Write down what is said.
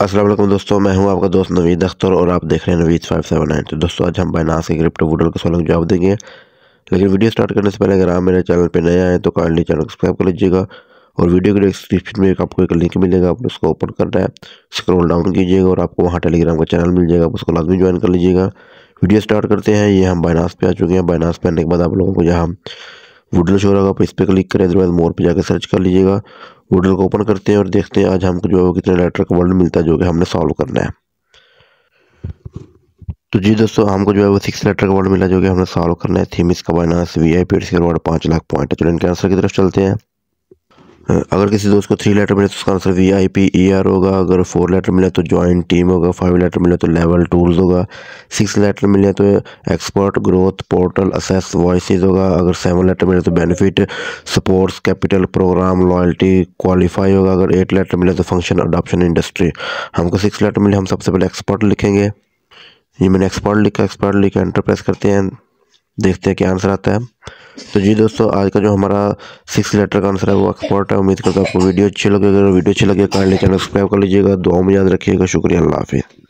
असलम दोस्तों मैं हूं आपका दोस्त नवीद अख्तर और आप देख रहे हैं नवीद फाइव सेवन नाइन तो दोस्तों आज हम बाइनास के क्रिप्टो वूडल का सवालों जवाब देंगे लेकिन वीडियो स्टार्ट करने से पहले अगर आप मेरे चैनल पर नए आए तो काइंडली चैनल को सब्सक्राइब कर लीजिएगा और वीडियो के डिस्क्रिप्शन में आपको एक लिंक मिलेगा आप उसको ओपन करना है स्क्रोल डाउन कीजिएगा और आपको वहाँ टेलीग्राम का चैनल मिल जाएगा आप उसको लाजमी ज्वाइन कर लीजिएगा वीडियो स्टार्ट करते हैं ये हम बाइनास पे आ चुके हैं बाइनास पे आने के बाद आप लोगों को जहाँ वुडल शोर होगा इस पर क्लिक करें बाद मोर पर जाकर सर्च कर लीजिएगा वोडल को ओपन करते हैं और देखते हैं आज हमको जो है कितने लेटर का वर्ड मिलता है जो कि हमने सॉल्व करना है तो जी दोस्तों हमको जो है वो सिक्स लेटर का वर्ड मिला जो कि हमने सॉल्व करना है थीम इसका बाइनास वी आई पी के वर्ड पाँच लाख पॉइंट है चलो इनके आंसर की तरफ चलते हैं अगर किसी दोस्त को थ्री लेटर मिले तो उसका answer V I P E R होगा अगर फोर लेटर मिले तो जॉइंट टीम होगा फाइव लेटर मिले तो लेवल टूल्स होगा सिक्स लेटर मिले तो expert growth portal assess voices होगा अगर सेवन लेटर मिले तो benefit supports capital programme loyalty qualify होगा अगर एट लेटर मिले तो फंक्शन अडोप्शन इंडस्ट्री हमको सिक्स लेटर मिले हम सबसे पहले एक्सपर्ट लिखेंगे ये मैंने एक्सपर्ट लिखा एक्सपर्ट लिखा एंटर प्रेस करते हैं देखते हैं क्या आंसर आता है तो जी दोस्तों आज का जो हमारा सिक्स लेटर का आंसर है वो एक्सपर्ट है उम्मीद करता हूँ आपको वीडियो अच्छी लगे अगर वीडियो अच्छी लगे कार्ड चैनल सब्सक्राइब कर लीजिएगा दुआ में याद रखिएगा शुक्रिया अल्लाह हाफिज़